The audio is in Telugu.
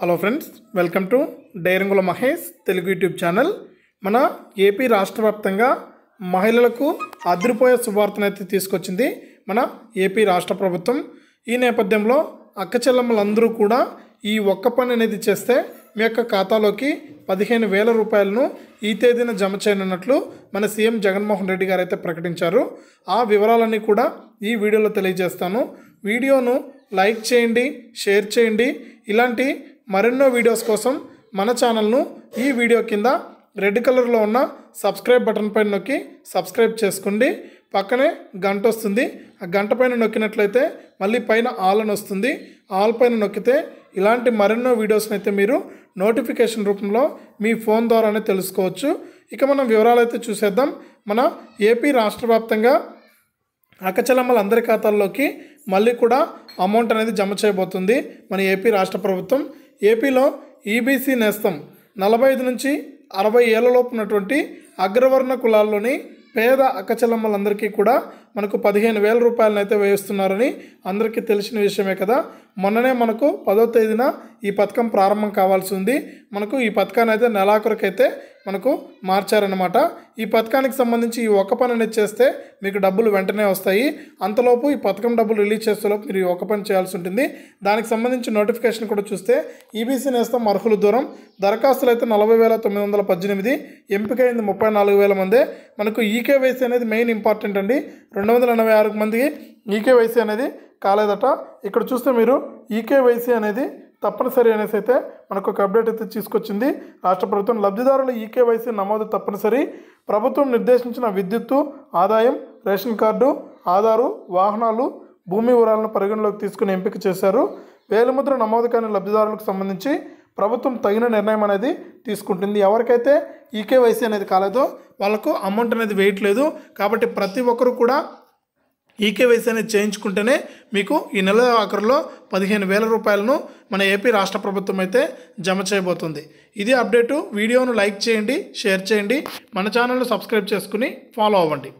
హలో ఫ్రెండ్స్ వెల్కమ్ టు డైరంగుల మహేష్ తెలుగు యూట్యూబ్ ఛానల్ మన ఏపీ రాష్ట్ర వ్యాప్తంగా మహిళలకు అదిరిపోయే శుభార్తనైతే తీసుకొచ్చింది మన ఏపీ రాష్ట్ర ప్రభుత్వం ఈ నేపథ్యంలో అక్క చెల్లమ్మలందరూ కూడా ఈ ఒక్క పని అనేది చేస్తే మీ యొక్క ఖాతాలోకి పదిహేను వేల రూపాయలను ఈ తేదీన జమ చేయనున్నట్లు మన సీఎం జగన్మోహన్ రెడ్డి గారు అయితే ప్రకటించారు ఆ వివరాలన్నీ కూడా ఈ వీడియోలో తెలియజేస్తాను వీడియోను లైక్ చేయండి షేర్ చేయండి ఇలాంటి మరెన్నో వీడియోస్ కోసం మన ఛానల్ను ఈ వీడియో కింద రెడ్ కలర్లో ఉన్న సబ్స్క్రైబ్ బటన్ పైన నొక్కి సబ్స్క్రైబ్ చేసుకోండి పక్కనే గంట వస్తుంది ఆ గంట పైన నొక్కినట్లయితే మళ్ళీ పైన ఆల్ అని వస్తుంది ఆల్ పైన నొక్కితే ఇలాంటి మరెన్నో వీడియోస్ని అయితే మీరు నోటిఫికేషన్ రూపంలో మీ ఫోన్ ద్వారానే తెలుసుకోవచ్చు ఇక మనం వివరాలు అయితే చూసేద్దాం మన ఏపీ రాష్ట్ర వ్యాప్తంగా అక్కచెల్లమ్మల అందరి ఖాతాల్లోకి మళ్ళీ కూడా అమౌంట్ అనేది జమ చేయబోతుంది మన ఏపీ రాష్ట్ర ప్రభుత్వం ఏపీలో ఈబీసీ నేస్తం నలభై ఐదు నుంచి అరవై ఉన్నటువంటి అగ్రవర్ణ కులాల్లోని పేద అక్కచెల్లమ్మలందరికీ కూడా మనకు పదిహేను వేల రూపాయలనైతే వేయిస్తున్నారని అందరికీ తెలిసిన విషయమే కదా మొన్ననే మనకు పదో తేదీన ఈ పథకం ప్రారంభం కావాల్సి ఉంది మనకు ఈ పథకాన్ని అయితే నెలాఖరుకైతే మనకు మార్చారనమాట ఈ పథకానికి సంబంధించి ఈ ఒక్క పని అనేది చేస్తే మీకు డబ్బులు వెంటనే వస్తాయి అంతలోపు ఈ పథకం డబ్బులు రిలీజ్ చేసేలోపు మీరు ఈ ఒక్క పని చేయాల్సి ఉంటుంది దానికి సంబంధించి నోటిఫికేషన్ కూడా చూస్తే ఈబీసీ నేస్తం అర్హులు దూరం దరఖాస్తులు అయితే నలభై వేల తొమ్మిది వందల పద్దెనిమిది ఎంపికైంది ముప్పై నాలుగు వేల మందే మనకు ఈకేవైసీ అనేది మెయిన్ ఇంపార్టెంట్ అండి రెండు వందల ఎనభై ఆరు మందికి ఈకేవైసీ అనేది కాలేదట ఇక్కడ చూస్తే మీరు ఈకేవైసీ అనేది తప్పనిసరి అనేసి అయితే మనకు ఒక అప్డేట్ అయితే తీసుకొచ్చింది రాష్ట్ర ప్రభుత్వం లబ్ధిదారుల ఈకేవైసీ నమోదు తప్పనిసరి ప్రభుత్వం నిర్దేశించిన విద్యుత్తు ఆదాయం రేషన్ కార్డు ఆధారు వాహనాలు భూమి వివరాలను పరిగణలోకి తీసుకుని ఎంపిక చేశారు వేలుముద్ర నమోదు కాని లబ్ధిదారులకు సంబంధించి ప్రభుత్వం తగిన నిర్ణయం అనేది తీసుకుంటుంది ఎవరికైతే ఈకేవైసీ అనేది కాలేదో వాళ్ళకు అమౌంట్ అనేది వేయట్లేదు కాబట్టి ప్రతి ఒక్కరు కూడా ఈకేవైసీ అనేది చేయించుకుంటేనే మీకు ఈ నెల ఆఖరిలో పదిహేను వేల రూపాయలను మన ఏపీ రాష్ట్ర ప్రభుత్వం అయితే జమ చేయబోతుంది ఇది అప్డేటు వీడియోను లైక్ చేయండి షేర్ చేయండి మన ఛానల్ను సబ్స్క్రైబ్ చేసుకుని ఫాలో అవ్వండి